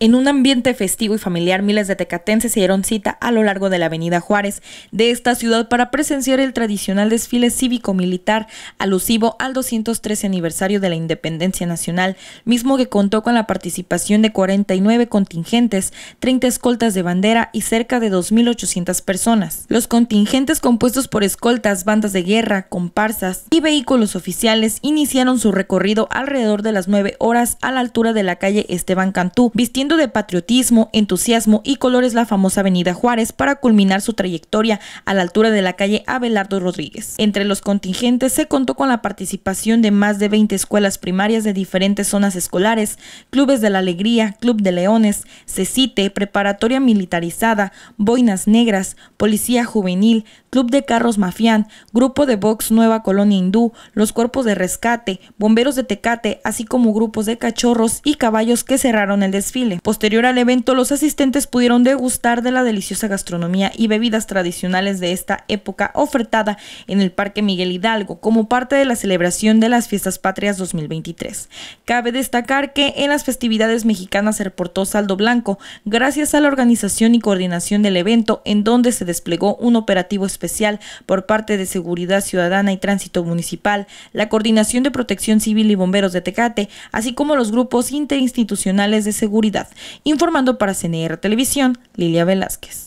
En un ambiente festivo y familiar, miles de tecatenses se dieron cita a lo largo de la Avenida Juárez de esta ciudad para presenciar el tradicional desfile cívico-militar alusivo al 213 aniversario de la Independencia Nacional, mismo que contó con la participación de 49 contingentes, 30 escoltas de bandera y cerca de 2.800 personas. Los contingentes compuestos por escoltas, bandas de guerra, comparsas y vehículos oficiales iniciaron su recorrido alrededor de las 9 horas a la altura de la calle Esteban Cantú, vistiendo de patriotismo, entusiasmo y colores la famosa Avenida Juárez para culminar su trayectoria a la altura de la calle Abelardo Rodríguez. Entre los contingentes se contó con la participación de más de 20 escuelas primarias de diferentes zonas escolares, clubes de la alegría, club de leones, CECITE, preparatoria militarizada, boinas negras, policía juvenil, club de carros mafián, grupo de box Nueva Colonia Hindú, los cuerpos de rescate, bomberos de Tecate, así como grupos de cachorros y caballos que cerraron el desfile. Posterior al evento, los asistentes pudieron degustar de la deliciosa gastronomía y bebidas tradicionales de esta época ofertada en el Parque Miguel Hidalgo como parte de la celebración de las Fiestas Patrias 2023. Cabe destacar que en las festividades mexicanas se reportó saldo blanco gracias a la organización y coordinación del evento en donde se desplegó un operativo especial por parte de Seguridad Ciudadana y Tránsito Municipal, la Coordinación de Protección Civil y Bomberos de Tecate, así como los grupos interinstitucionales de seguridad informando para CNR Televisión, Lilia Velázquez.